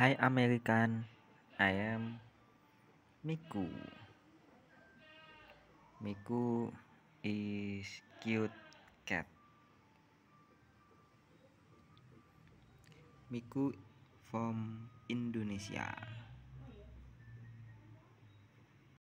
Hai American, I am Miku. Miku is cute cat. Miku from Indonesia.